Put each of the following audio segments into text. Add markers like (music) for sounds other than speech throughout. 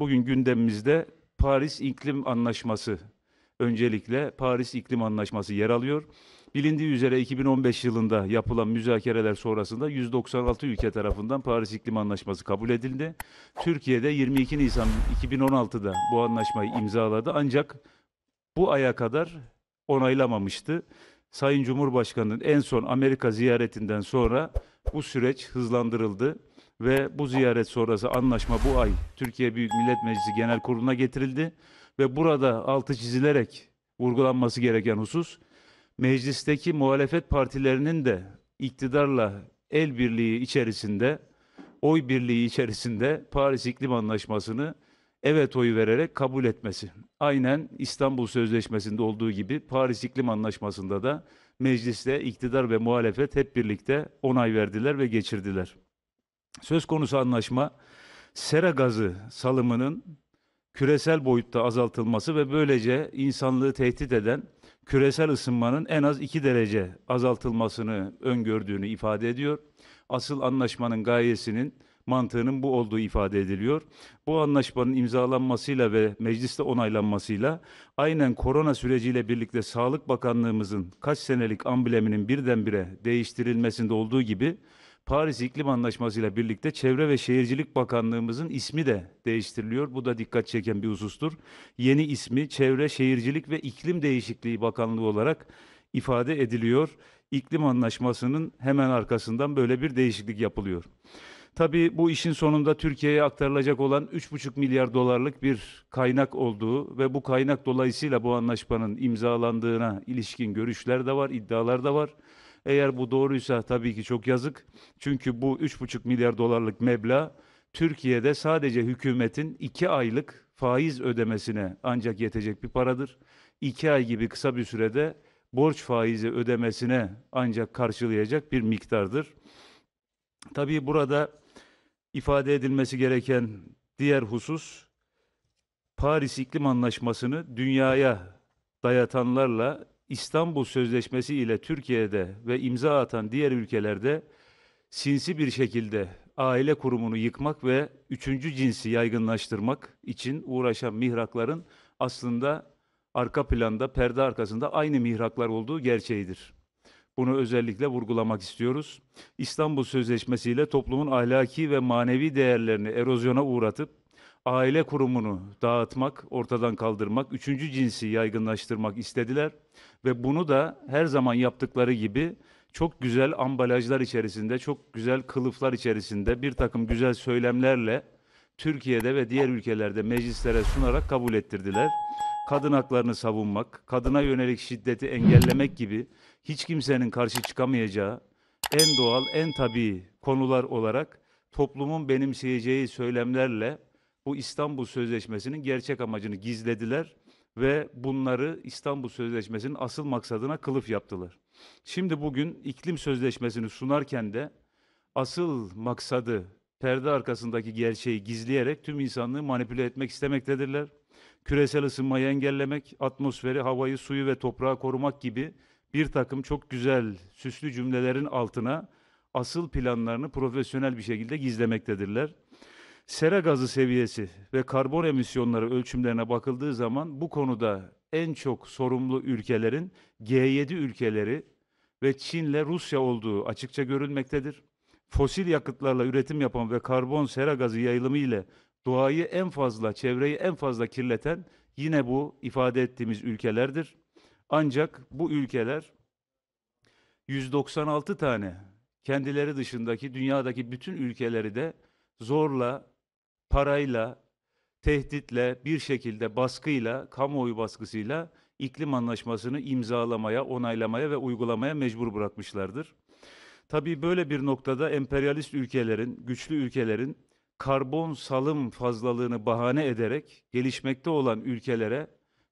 Bugün gündemimizde Paris İklim Anlaşması öncelikle Paris İklim Anlaşması yer alıyor. Bilindiği üzere 2015 yılında yapılan müzakereler sonrasında 196 ülke tarafından Paris İklim Anlaşması kabul edildi. Türkiye'de 22 Nisan 2016'da bu anlaşmayı imzaladı ancak bu aya kadar onaylamamıştı. Sayın Cumhurbaşkanı'nın en son Amerika ziyaretinden sonra bu süreç hızlandırıldı ve bu ziyaret sonrası anlaşma bu ay Türkiye Büyük Millet Meclisi Genel Kurulu'na getirildi ve burada altı çizilerek vurgulanması gereken husus meclisteki muhalefet partilerinin de iktidarla el birliği içerisinde oy birliği içerisinde Paris İklim Anlaşması'nı evet oyu vererek kabul etmesi. Aynen İstanbul Sözleşmesi'nde olduğu gibi Paris İklim Anlaşması'nda da mecliste iktidar ve muhalefet hep birlikte onay verdiler ve geçirdiler. Söz konusu anlaşma sera gazı salımının küresel boyutta azaltılması ve böylece insanlığı tehdit eden küresel ısınmanın en az 2 derece azaltılmasını öngördüğünü ifade ediyor. Asıl anlaşmanın gayesinin mantığının bu olduğu ifade ediliyor. Bu anlaşmanın imzalanmasıyla ve mecliste onaylanmasıyla aynen korona süreciyle birlikte Sağlık Bakanlığımızın kaç senelik ambleminin birdenbire değiştirilmesinde olduğu gibi Paris İklim Anlaşması ile birlikte Çevre ve Şehircilik Bakanlığımızın ismi de değiştiriliyor. Bu da dikkat çeken bir husustur. Yeni ismi Çevre, Şehircilik ve İklim Değişikliği Bakanlığı olarak ifade ediliyor. İklim Anlaşması'nın hemen arkasından böyle bir değişiklik yapılıyor. Tabii bu işin sonunda Türkiye'ye aktarılacak olan 3,5 milyar dolarlık bir kaynak olduğu ve bu kaynak dolayısıyla bu anlaşmanın imzalandığına ilişkin görüşler de var, iddialar da var. Eğer bu doğruysa tabii ki çok yazık. Çünkü bu 3,5 milyar dolarlık meblağ Türkiye'de sadece hükümetin 2 aylık faiz ödemesine ancak yetecek bir paradır. 2 ay gibi kısa bir sürede borç faizi ödemesine ancak karşılayacak bir miktardır. Tabii burada ifade edilmesi gereken diğer husus Paris İklim Anlaşması'nı dünyaya dayatanlarla İstanbul Sözleşmesi ile Türkiye'de ve imza atan diğer ülkelerde sinsi bir şekilde aile kurumunu yıkmak ve üçüncü cinsi yaygınlaştırmak için uğraşan mihrakların aslında arka planda, perde arkasında aynı mihraklar olduğu gerçeğidir. Bunu özellikle vurgulamak istiyoruz. İstanbul Sözleşmesi ile toplumun ahlaki ve manevi değerlerini erozyona uğratıp aile kurumunu dağıtmak, ortadan kaldırmak, üçüncü cinsi yaygınlaştırmak istediler ve bunu da her zaman yaptıkları gibi çok güzel ambalajlar içerisinde, çok güzel kılıflar içerisinde bir takım güzel söylemlerle Türkiye'de ve diğer ülkelerde meclislere sunarak kabul ettirdiler. Kadın haklarını savunmak, kadına yönelik şiddeti engellemek gibi hiç kimsenin karşı çıkamayacağı en doğal, en tabii konular olarak toplumun benimseyeceği söylemlerle bu İstanbul Sözleşmesi'nin gerçek amacını gizlediler ve bunları İstanbul Sözleşmesi'nin asıl maksadına kılıf yaptılar. Şimdi bugün iklim sözleşmesini sunarken de asıl maksadı perde arkasındaki gerçeği gizleyerek tüm insanlığı manipüle etmek istemektedirler. Küresel ısınmayı engellemek, atmosferi, havayı, suyu ve toprağı korumak gibi bir takım çok güzel, süslü cümlelerin altına asıl planlarını profesyonel bir şekilde gizlemektedirler sera gazı seviyesi ve karbon emisyonları ölçümlerine bakıldığı zaman bu konuda en çok sorumlu ülkelerin G7 ülkeleri ve Çin'le Rusya olduğu açıkça görülmektedir. Fosil yakıtlarla üretim yapan ve karbon sera gazı yayılımı ile doğayı en fazla, çevreyi en fazla kirleten yine bu ifade ettiğimiz ülkelerdir. Ancak bu ülkeler 196 tane kendileri dışındaki dünyadaki bütün ülkeleri de zorla parayla, tehditle, bir şekilde baskıyla, kamuoyu baskısıyla iklim anlaşmasını imzalamaya, onaylamaya ve uygulamaya mecbur bırakmışlardır. Tabii böyle bir noktada emperyalist ülkelerin, güçlü ülkelerin karbon salım fazlalığını bahane ederek gelişmekte olan ülkelere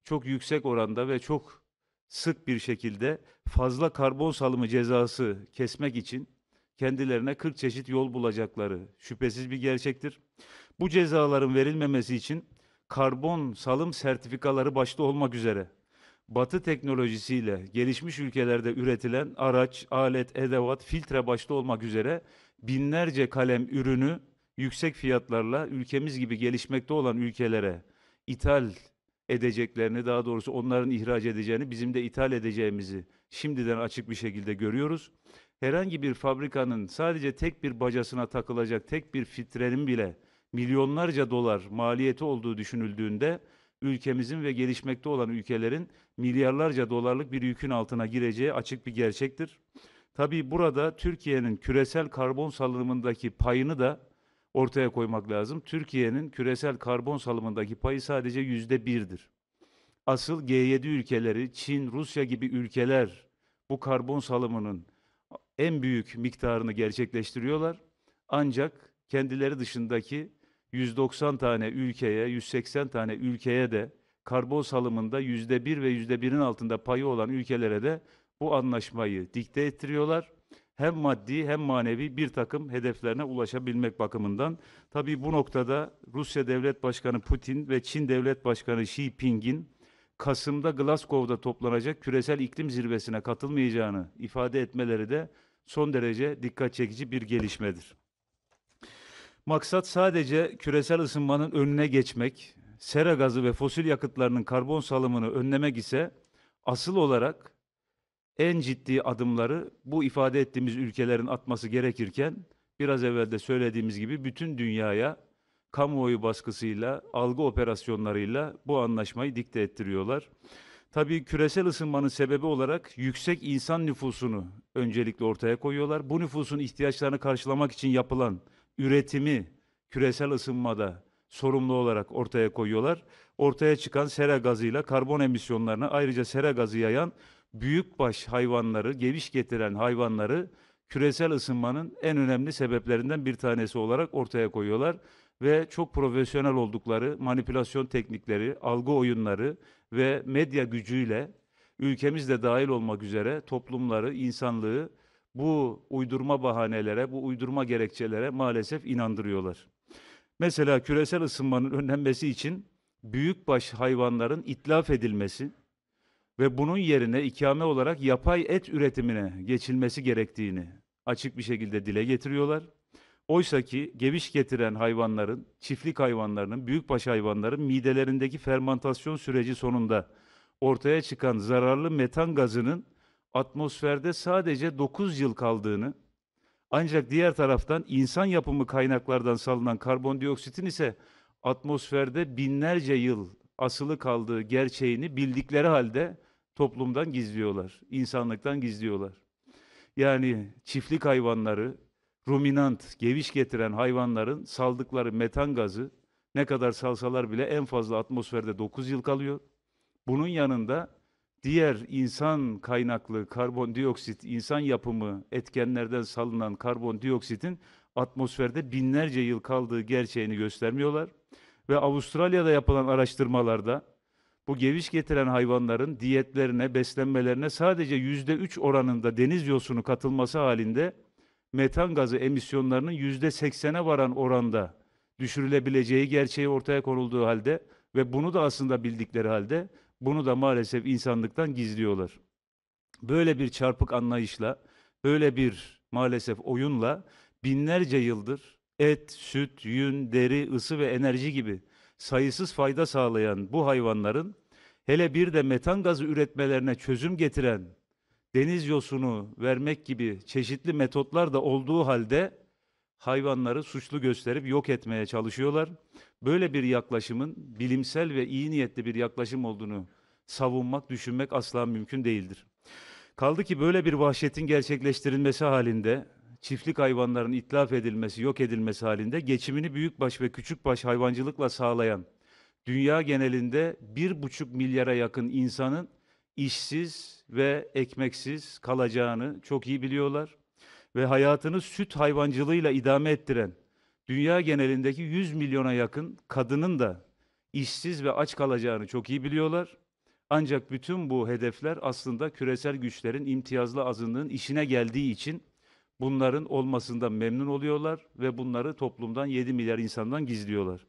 çok yüksek oranda ve çok sık bir şekilde fazla karbon salımı cezası kesmek için kendilerine 40 çeşit yol bulacakları şüphesiz bir gerçektir. Bu cezaların verilmemesi için karbon salım sertifikaları başta olmak üzere batı teknolojisiyle gelişmiş ülkelerde üretilen araç, alet, edevat, filtre başta olmak üzere binlerce kalem ürünü yüksek fiyatlarla ülkemiz gibi gelişmekte olan ülkelere ithal edeceklerini daha doğrusu onların ihraç edeceğini bizim de ithal edeceğimizi şimdiden açık bir şekilde görüyoruz. Herhangi bir fabrikanın sadece tek bir bacasına takılacak tek bir filtrenin bile milyonlarca dolar maliyeti olduğu düşünüldüğünde ülkemizin ve gelişmekte olan ülkelerin milyarlarca dolarlık bir yükün altına gireceği açık bir gerçektir. Tabii burada Türkiye'nin küresel karbon salımındaki payını da ortaya koymak lazım. Türkiye'nin küresel karbon salımındaki payı sadece yüzde birdir. Asıl G7 ülkeleri, Çin, Rusya gibi ülkeler bu karbon salımının en büyük miktarını gerçekleştiriyorlar. Ancak kendileri dışındaki 190 tane ülkeye, 180 tane ülkeye de karbon salımında yüzde bir ve yüzde birin altında payı olan ülkelere de bu anlaşmayı dikte ettiriyorlar. Hem maddi hem manevi bir takım hedeflerine ulaşabilmek bakımından. Tabii bu noktada Rusya Devlet Başkanı Putin ve Çin Devlet Başkanı Xi Jinping'in Kasım'da Glasgow'da toplanacak küresel iklim zirvesine katılmayacağını ifade etmeleri de son derece dikkat çekici bir gelişmedir. Maksat sadece küresel ısınmanın önüne geçmek, sera gazı ve fosil yakıtlarının karbon salımını önlemek ise asıl olarak en ciddi adımları bu ifade ettiğimiz ülkelerin atması gerekirken biraz evvel de söylediğimiz gibi bütün dünyaya kamuoyu baskısıyla, algı operasyonlarıyla bu anlaşmayı dikte ettiriyorlar. Tabii küresel ısınmanın sebebi olarak yüksek insan nüfusunu öncelikle ortaya koyuyorlar. Bu nüfusun ihtiyaçlarını karşılamak için yapılan üretimi küresel ısınmada sorumlu olarak ortaya koyuyorlar. Ortaya çıkan sera gazıyla karbon emisyonlarını ayrıca sera gazı yayan büyükbaş hayvanları, geviş getiren hayvanları küresel ısınmanın en önemli sebeplerinden bir tanesi olarak ortaya koyuyorlar ve çok profesyonel oldukları manipülasyon teknikleri, algı oyunları ve medya gücüyle ülkemizde de dahil olmak üzere toplumları, insanlığı bu uydurma bahanelere, bu uydurma gerekçelere maalesef inandırıyorlar. Mesela küresel ısınmanın önlenmesi için büyükbaş hayvanların itlaf edilmesi ve bunun yerine ikame olarak yapay et üretimine geçilmesi gerektiğini açık bir şekilde dile getiriyorlar. Oysa ki geviş getiren hayvanların, çiftlik hayvanlarının, büyükbaş hayvanların midelerindeki fermantasyon süreci sonunda ortaya çıkan zararlı metan gazının atmosferde sadece 9 yıl kaldığını ancak diğer taraftan insan yapımı kaynaklardan salınan karbondioksitin ise atmosferde binlerce yıl asılı kaldığı gerçeğini bildikleri halde toplumdan gizliyorlar, insanlıktan gizliyorlar. Yani çiftlik hayvanları, ruminant, geviş getiren hayvanların saldıkları metan gazı ne kadar salsalar bile en fazla atmosferde 9 yıl kalıyor. Bunun yanında diğer insan kaynaklı karbondioksit, insan yapımı etkenlerden salınan karbondioksitin atmosferde binlerce yıl kaldığı gerçeğini göstermiyorlar. Ve Avustralya'da yapılan araştırmalarda bu geviş getiren hayvanların diyetlerine, beslenmelerine sadece yüzde üç oranında deniz yosunu katılması halinde metan gazı emisyonlarının yüzde seksene varan oranda düşürülebileceği gerçeği ortaya konulduğu halde ve bunu da aslında bildikleri halde bunu da maalesef insanlıktan gizliyorlar. Böyle bir çarpık anlayışla, böyle bir maalesef oyunla binlerce yıldır et, süt, yün, deri, ısı ve enerji gibi sayısız fayda sağlayan bu hayvanların hele bir de metan gazı üretmelerine çözüm getiren deniz yosunu vermek gibi çeşitli metotlar da olduğu halde hayvanları suçlu gösterip yok etmeye çalışıyorlar. Böyle bir yaklaşımın bilimsel ve iyi niyetli bir yaklaşım olduğunu savunmak, düşünmek asla mümkün değildir. Kaldı ki böyle bir vahşetin gerçekleştirilmesi halinde çiftlik hayvanların itlaf edilmesi, yok edilmesi halinde geçimini büyükbaş ve küçükbaş hayvancılıkla sağlayan dünya genelinde bir buçuk milyara yakın insanın işsiz ve ekmeksiz kalacağını çok iyi biliyorlar ve hayatını süt hayvancılığıyla idame ettiren dünya genelindeki 100 milyona yakın kadının da işsiz ve aç kalacağını çok iyi biliyorlar. Ancak bütün bu hedefler aslında küresel güçlerin imtiyazlı azınlığın işine geldiği için bunların olmasından memnun oluyorlar ve bunları toplumdan 7 milyar insandan gizliyorlar.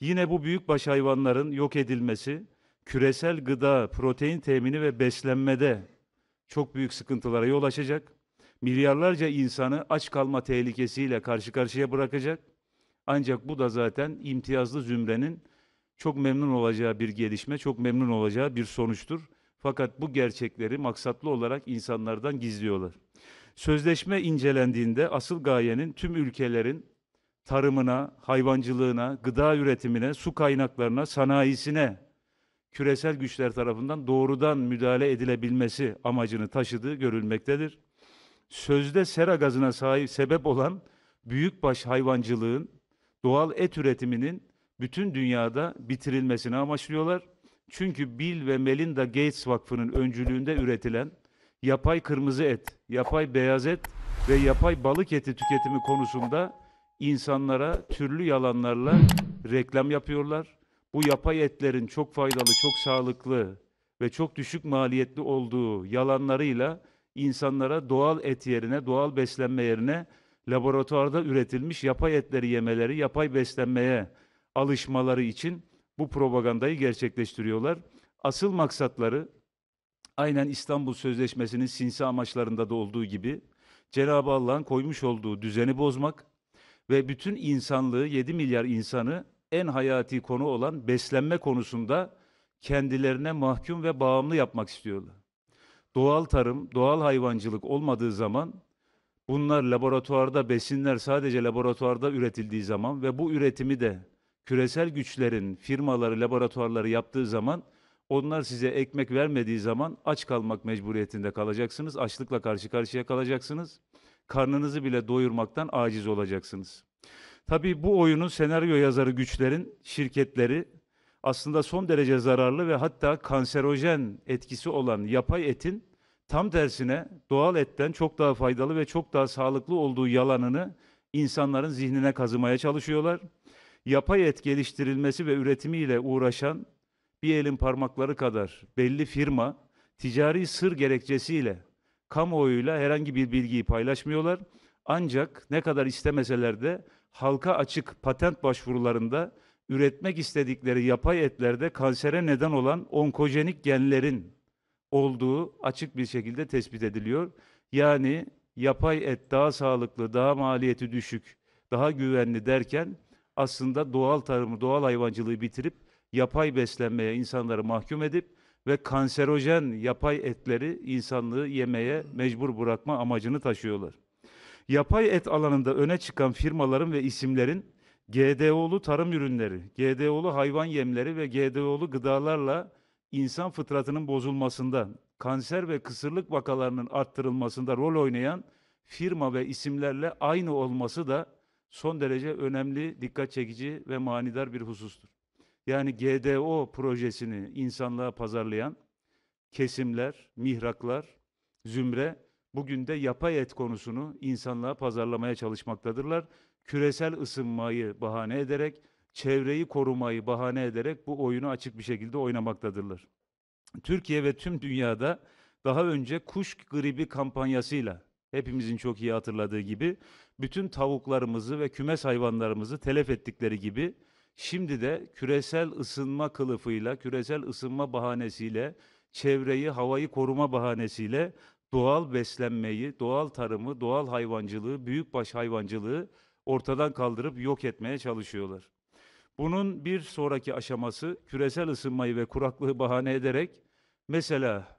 Yine bu büyük baş hayvanların yok edilmesi, küresel gıda, protein temini ve beslenmede çok büyük sıkıntılara yol açacak milyarlarca insanı aç kalma tehlikesiyle karşı karşıya bırakacak. Ancak bu da zaten imtiyazlı zümrenin çok memnun olacağı bir gelişme, çok memnun olacağı bir sonuçtur. Fakat bu gerçekleri maksatlı olarak insanlardan gizliyorlar. Sözleşme incelendiğinde asıl gayenin tüm ülkelerin tarımına, hayvancılığına, gıda üretimine, su kaynaklarına, sanayisine küresel güçler tarafından doğrudan müdahale edilebilmesi amacını taşıdığı görülmektedir sözde sera gazına sahip, sebep olan büyükbaş hayvancılığın, doğal et üretiminin bütün dünyada bitirilmesini amaçlıyorlar. Çünkü Bill ve Melinda Gates Vakfı'nın öncülüğünde üretilen yapay kırmızı et, yapay beyaz et ve yapay balık eti tüketimi konusunda insanlara türlü yalanlarla reklam yapıyorlar. Bu yapay etlerin çok faydalı, çok sağlıklı ve çok düşük maliyetli olduğu yalanlarıyla insanlara doğal et yerine, doğal beslenme yerine laboratuvarda üretilmiş yapay etleri yemeleri, yapay beslenmeye alışmaları için bu propagandayı gerçekleştiriyorlar. Asıl maksatları aynen İstanbul Sözleşmesi'nin sinsi amaçlarında da olduğu gibi Cenab-ı Allah'ın koymuş olduğu düzeni bozmak ve bütün insanlığı 7 milyar insanı en hayati konu olan beslenme konusunda kendilerine mahkum ve bağımlı yapmak istiyorlar doğal tarım, doğal hayvancılık olmadığı zaman bunlar laboratuvarda besinler sadece laboratuvarda üretildiği zaman ve bu üretimi de küresel güçlerin firmaları, laboratuvarları yaptığı zaman onlar size ekmek vermediği zaman aç kalmak mecburiyetinde kalacaksınız. Açlıkla karşı karşıya kalacaksınız. Karnınızı bile doyurmaktan aciz olacaksınız. Tabii bu oyunun senaryo yazarı güçlerin, şirketleri aslında son derece zararlı ve hatta kanserojen etkisi olan yapay etin tam tersine doğal etten çok daha faydalı ve çok daha sağlıklı olduğu yalanını insanların zihnine kazımaya çalışıyorlar. Yapay et geliştirilmesi ve üretimiyle uğraşan bir elin parmakları kadar belli firma ticari sır gerekçesiyle kamuoyuyla herhangi bir bilgiyi paylaşmıyorlar. Ancak ne kadar istemeseler de halka açık patent başvurularında üretmek istedikleri yapay etlerde kansere neden olan onkojenik genlerin olduğu açık bir şekilde tespit ediliyor. Yani yapay et daha sağlıklı, daha maliyeti düşük, daha güvenli derken aslında doğal tarımı, doğal hayvancılığı bitirip yapay beslenmeye insanları mahkum edip ve kanserojen yapay etleri insanlığı yemeye mecbur bırakma amacını taşıyorlar. Yapay et alanında öne çıkan firmaların ve isimlerin GDO'lu tarım ürünleri, GDO'lu hayvan yemleri ve GDO'lu gıdalarla insan fıtratının bozulmasında, kanser ve kısırlık vakalarının arttırılmasında rol oynayan firma ve isimlerle aynı olması da son derece önemli, dikkat çekici ve manidar bir husustur. Yani GDO projesini insanlığa pazarlayan kesimler, mihraklar, zümre bugün de yapay et konusunu insanlığa pazarlamaya çalışmaktadırlar küresel ısınmayı bahane ederek, çevreyi korumayı bahane ederek bu oyunu açık bir şekilde oynamaktadırlar. Türkiye ve tüm dünyada daha önce kuş gribi kampanyasıyla hepimizin çok iyi hatırladığı gibi bütün tavuklarımızı ve kümes hayvanlarımızı telef ettikleri gibi şimdi de küresel ısınma kılıfıyla, küresel ısınma bahanesiyle, çevreyi, havayı koruma bahanesiyle doğal beslenmeyi, doğal tarımı, doğal hayvancılığı, büyükbaş hayvancılığı ortadan kaldırıp yok etmeye çalışıyorlar. Bunun bir sonraki aşaması küresel ısınmayı ve kuraklığı bahane ederek mesela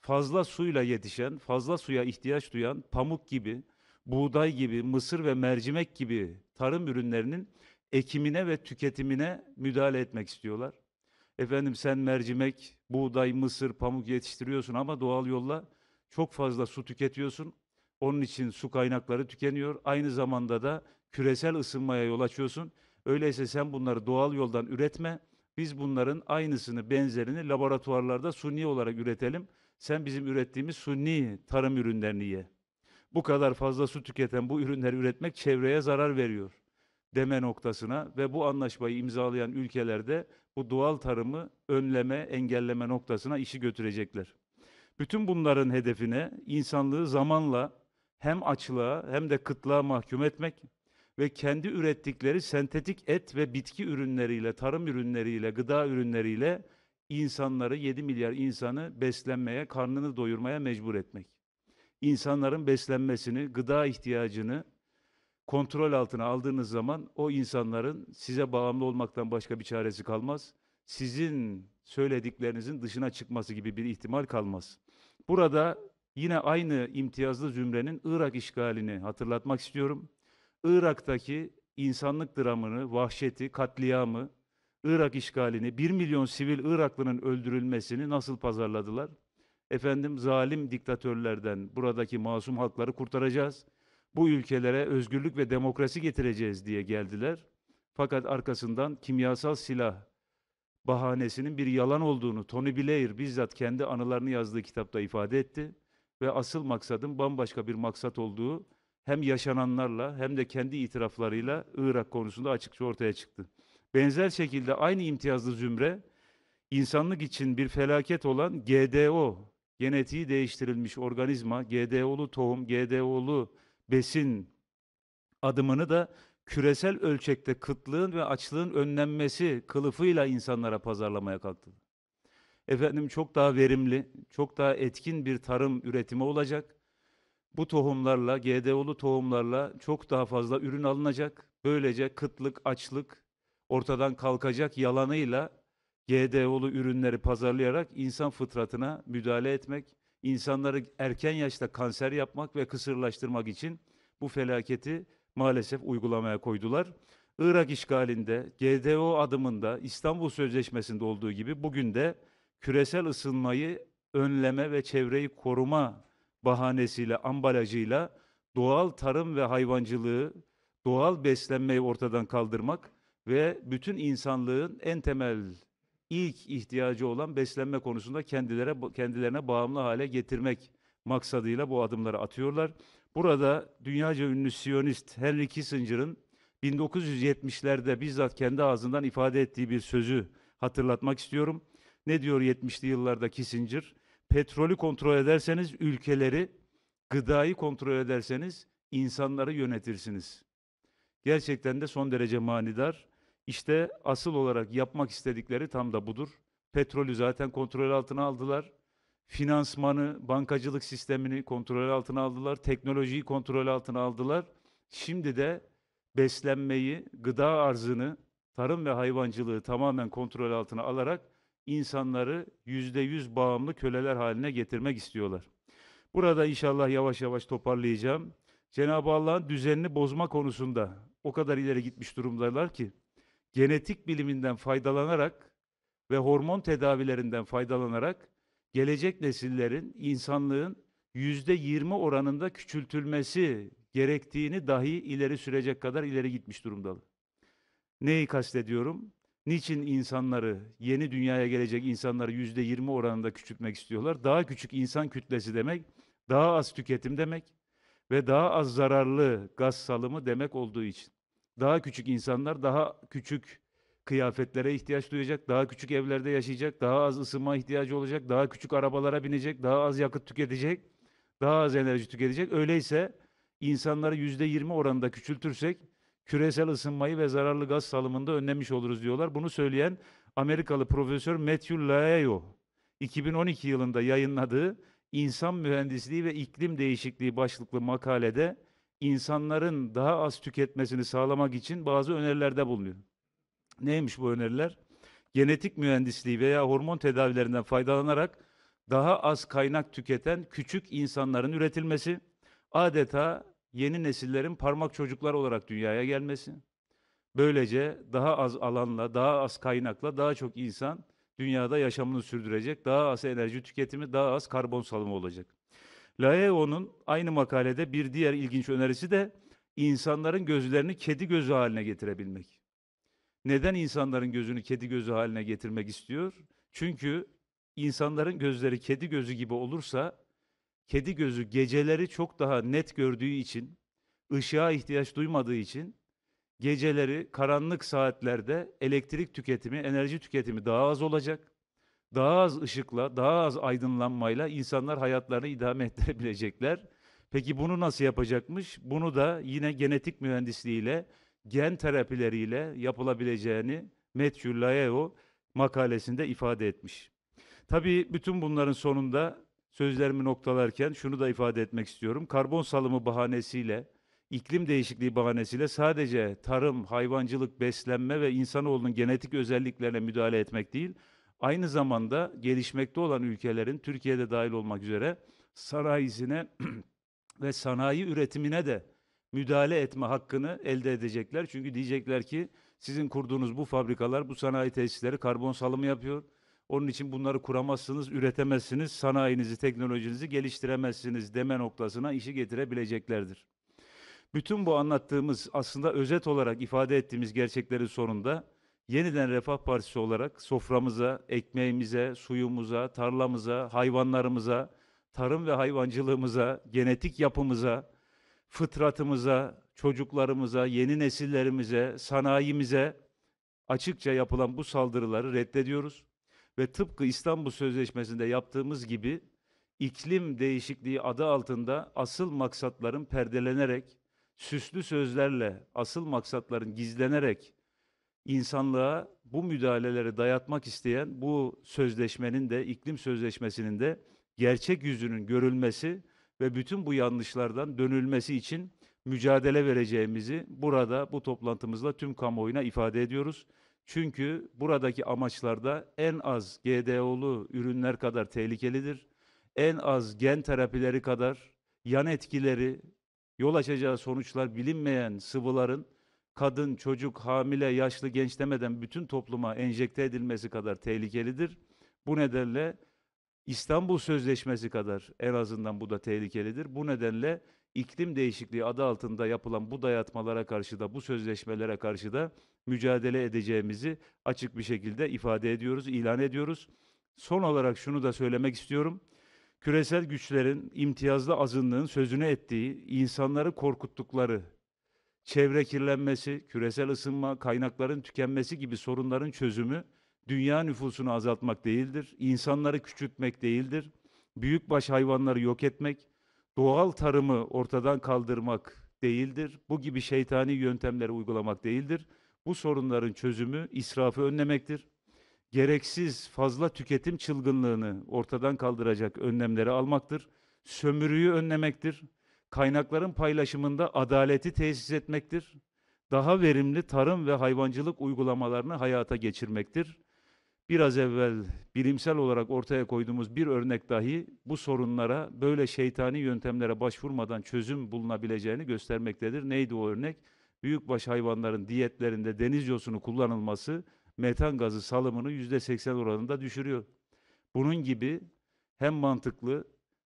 fazla suyla yetişen, fazla suya ihtiyaç duyan pamuk gibi, buğday gibi, mısır ve mercimek gibi tarım ürünlerinin ekimine ve tüketimine müdahale etmek istiyorlar. Efendim sen mercimek, buğday, mısır, pamuk yetiştiriyorsun ama doğal yolla çok fazla su tüketiyorsun. Onun için su kaynakları tükeniyor. Aynı zamanda da küresel ısınmaya yol açıyorsun. Öyleyse sen bunları doğal yoldan üretme. Biz bunların aynısını, benzerini laboratuvarlarda suni olarak üretelim. Sen bizim ürettiğimiz suni tarım ürünlerini ye. Bu kadar fazla su tüketen bu ürünleri üretmek çevreye zarar veriyor deme noktasına ve bu anlaşmayı imzalayan ülkelerde bu doğal tarımı önleme, engelleme noktasına işi götürecekler. Bütün bunların hedefine insanlığı zamanla hem açlığa hem de kıtlığa mahkum etmek, ve kendi ürettikleri sentetik et ve bitki ürünleriyle, tarım ürünleriyle, gıda ürünleriyle insanları 7 milyar insanı beslenmeye, karnını doyurmaya mecbur etmek. İnsanların beslenmesini, gıda ihtiyacını kontrol altına aldığınız zaman o insanların size bağımlı olmaktan başka bir çaresi kalmaz. Sizin söylediklerinizin dışına çıkması gibi bir ihtimal kalmaz. Burada yine aynı imtiyazlı zümrenin Irak işgalini hatırlatmak istiyorum. Irak'taki insanlık dramını, vahşeti, katliamı, Irak işgalini, 1 milyon sivil Iraklı'nın öldürülmesini nasıl pazarladılar? Efendim zalim diktatörlerden buradaki masum halkları kurtaracağız. Bu ülkelere özgürlük ve demokrasi getireceğiz diye geldiler. Fakat arkasından kimyasal silah bahanesinin bir yalan olduğunu Tony Blair bizzat kendi anılarını yazdığı kitapta ifade etti ve asıl maksadın bambaşka bir maksat olduğu hem yaşananlarla hem de kendi itiraflarıyla Irak konusunda açıkça ortaya çıktı. Benzer şekilde aynı imtiyazlı zümre insanlık için bir felaket olan GDO, genetiği değiştirilmiş organizma, GDO'lu tohum, GDO'lu besin adımını da küresel ölçekte kıtlığın ve açlığın önlenmesi kılıfıyla insanlara pazarlamaya kalktı. Efendim çok daha verimli, çok daha etkin bir tarım üretimi olacak bu tohumlarla, GDO'lu tohumlarla çok daha fazla ürün alınacak. Böylece kıtlık, açlık ortadan kalkacak yalanıyla GDO'lu ürünleri pazarlayarak insan fıtratına müdahale etmek, insanları erken yaşta kanser yapmak ve kısırlaştırmak için bu felaketi maalesef uygulamaya koydular. Irak işgalinde, GDO adımında, İstanbul Sözleşmesi'nde olduğu gibi bugün de küresel ısınmayı önleme ve çevreyi koruma bahanesiyle, ambalajıyla doğal tarım ve hayvancılığı, doğal beslenmeyi ortadan kaldırmak ve bütün insanlığın en temel ilk ihtiyacı olan beslenme konusunda kendilere kendilerine bağımlı hale getirmek maksadıyla bu adımları atıyorlar. Burada dünyaca ünlü Siyonist Henry Kissinger'ın 1970'lerde bizzat kendi ağzından ifade ettiği bir sözü hatırlatmak istiyorum. Ne diyor 70'li yıllarda Kissinger? petrolü kontrol ederseniz ülkeleri, gıdayı kontrol ederseniz insanları yönetirsiniz. Gerçekten de son derece manidar. İşte asıl olarak yapmak istedikleri tam da budur. Petrolü zaten kontrol altına aldılar. Finansmanı, bankacılık sistemini kontrol altına aldılar. Teknolojiyi kontrol altına aldılar. Şimdi de beslenmeyi, gıda arzını, tarım ve hayvancılığı tamamen kontrol altına alarak insanları yüzde yüz bağımlı köleler haline getirmek istiyorlar. Burada inşallah yavaş yavaş toparlayacağım. Cenab-ı Allah'ın düzenini bozma konusunda o kadar ileri gitmiş durumdalar ki genetik biliminden faydalanarak ve hormon tedavilerinden faydalanarak gelecek nesillerin insanlığın yüzde yirmi oranında küçültülmesi gerektiğini dahi ileri sürecek kadar ileri gitmiş durumdalar. Neyi kastediyorum? Niçin insanları, yeni dünyaya gelecek insanları yüzde yirmi oranında küçültmek istiyorlar? Daha küçük insan kütlesi demek, daha az tüketim demek ve daha az zararlı gaz salımı demek olduğu için. Daha küçük insanlar daha küçük kıyafetlere ihtiyaç duyacak, daha küçük evlerde yaşayacak, daha az ısınma ihtiyacı olacak, daha küçük arabalara binecek, daha az yakıt tüketecek, daha az enerji tüketecek. Öyleyse insanları yüzde yirmi oranında küçültürsek küresel ısınmayı ve zararlı gaz salımında önlemiş oluruz diyorlar. Bunu söyleyen Amerikalı profesör Matthew Laeo 2012 yılında yayınladığı İnsan Mühendisliği ve İklim Değişikliği başlıklı makalede insanların daha az tüketmesini sağlamak için bazı önerilerde bulunuyor. Neymiş bu öneriler? Genetik mühendisliği veya hormon tedavilerinden faydalanarak daha az kaynak tüketen küçük insanların üretilmesi, adeta yeni nesillerin parmak çocuklar olarak dünyaya gelmesi. Böylece daha az alanla, daha az kaynakla daha çok insan dünyada yaşamını sürdürecek, daha az enerji tüketimi, daha az karbon salımı olacak. Laeo'nun aynı makalede bir diğer ilginç önerisi de insanların gözlerini kedi gözü haline getirebilmek. Neden insanların gözünü kedi gözü haline getirmek istiyor? Çünkü insanların gözleri kedi gözü gibi olursa kedi gözü geceleri çok daha net gördüğü için, ışığa ihtiyaç duymadığı için geceleri karanlık saatlerde elektrik tüketimi, enerji tüketimi daha az olacak. Daha az ışıkla, daha az aydınlanmayla insanlar hayatlarını idame (laughs) ettirebilecekler. Peki bunu nasıl yapacakmış? Bunu da yine genetik mühendisliğiyle, gen terapileriyle yapılabileceğini Matthew Laeo makalesinde ifade etmiş. Tabii bütün bunların sonunda sözlerimi noktalarken şunu da ifade etmek istiyorum. Karbon salımı bahanesiyle, iklim değişikliği bahanesiyle sadece tarım, hayvancılık, beslenme ve insanoğlunun genetik özelliklerine müdahale etmek değil, aynı zamanda gelişmekte olan ülkelerin Türkiye'de dahil olmak üzere sanayisine (clears throat) ve sanayi üretimine de müdahale etme hakkını elde edecekler. Çünkü diyecekler ki sizin kurduğunuz bu fabrikalar, bu sanayi tesisleri karbon salımı yapıyor onun için bunları kuramazsınız, üretemezsiniz, sanayinizi, teknolojinizi geliştiremezsiniz deme noktasına işi getirebileceklerdir. Bütün bu anlattığımız aslında özet olarak ifade ettiğimiz gerçeklerin sonunda yeniden Refah Partisi olarak soframıza, ekmeğimize, suyumuza, tarlamıza, hayvanlarımıza, tarım ve hayvancılığımıza, genetik yapımıza, fıtratımıza, çocuklarımıza, yeni nesillerimize, sanayimize açıkça yapılan bu saldırıları reddediyoruz ve tıpkı İstanbul Sözleşmesi'nde yaptığımız gibi iklim değişikliği adı altında asıl maksatların perdelenerek, süslü sözlerle, asıl maksatların gizlenerek insanlığa bu müdahaleleri dayatmak isteyen bu sözleşmenin de iklim sözleşmesinin de gerçek yüzünün görülmesi ve bütün bu yanlışlardan dönülmesi için mücadele vereceğimizi burada bu toplantımızla tüm kamuoyuna ifade ediyoruz. Çünkü buradaki amaçlarda en az GDO'lu ürünler kadar tehlikelidir. En az gen terapileri kadar yan etkileri, yol açacağı sonuçlar bilinmeyen sıvıların kadın, çocuk, hamile, yaşlı, genç demeden bütün topluma enjekte edilmesi kadar tehlikelidir. Bu nedenle İstanbul Sözleşmesi kadar en azından bu da tehlikelidir. Bu nedenle iklim değişikliği adı altında yapılan bu dayatmalara karşı da bu sözleşmelere karşı da mücadele edeceğimizi açık bir şekilde ifade ediyoruz, ilan ediyoruz. Son olarak şunu da söylemek istiyorum. Küresel güçlerin imtiyazlı azınlığın sözünü ettiği, insanları korkuttukları çevre kirlenmesi, küresel ısınma, kaynakların tükenmesi gibi sorunların çözümü dünya nüfusunu azaltmak değildir, insanları küçültmek değildir, büyükbaş hayvanları yok etmek, doğal tarımı ortadan kaldırmak değildir. Bu gibi şeytani yöntemleri uygulamak değildir. Bu sorunların çözümü israfı önlemektir. Gereksiz fazla tüketim çılgınlığını ortadan kaldıracak önlemleri almaktır. Sömürüyü önlemektir. Kaynakların paylaşımında adaleti tesis etmektir. Daha verimli tarım ve hayvancılık uygulamalarını hayata geçirmektir biraz evvel bilimsel olarak ortaya koyduğumuz bir örnek dahi bu sorunlara böyle şeytani yöntemlere başvurmadan çözüm bulunabileceğini göstermektedir. Neydi o örnek? Büyükbaş hayvanların diyetlerinde deniz yosunu kullanılması metan gazı salımını yüzde seksen oranında düşürüyor. Bunun gibi hem mantıklı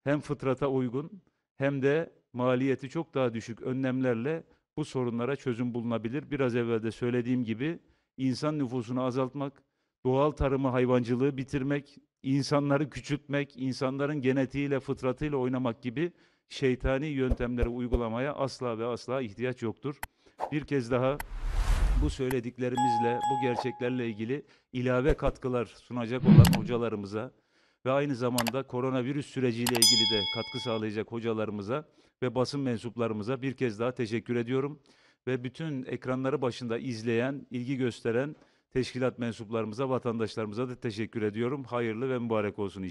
hem fıtrata uygun hem de maliyeti çok daha düşük önlemlerle bu sorunlara çözüm bulunabilir. Biraz evvel de söylediğim gibi insan nüfusunu azaltmak, doğal tarımı, hayvancılığı bitirmek, insanları küçültmek, insanların genetiğiyle, fıtratıyla oynamak gibi şeytani yöntemleri uygulamaya asla ve asla ihtiyaç yoktur. Bir kez daha bu söylediklerimizle, bu gerçeklerle ilgili ilave katkılar sunacak olan hocalarımıza ve aynı zamanda koronavirüs süreciyle ilgili de katkı sağlayacak hocalarımıza ve basın mensuplarımıza bir kez daha teşekkür ediyorum. Ve bütün ekranları başında izleyen, ilgi gösteren teşkilat mensuplarımıza, vatandaşlarımıza da teşekkür ediyorum. Hayırlı ve mübarek olsun inşallah.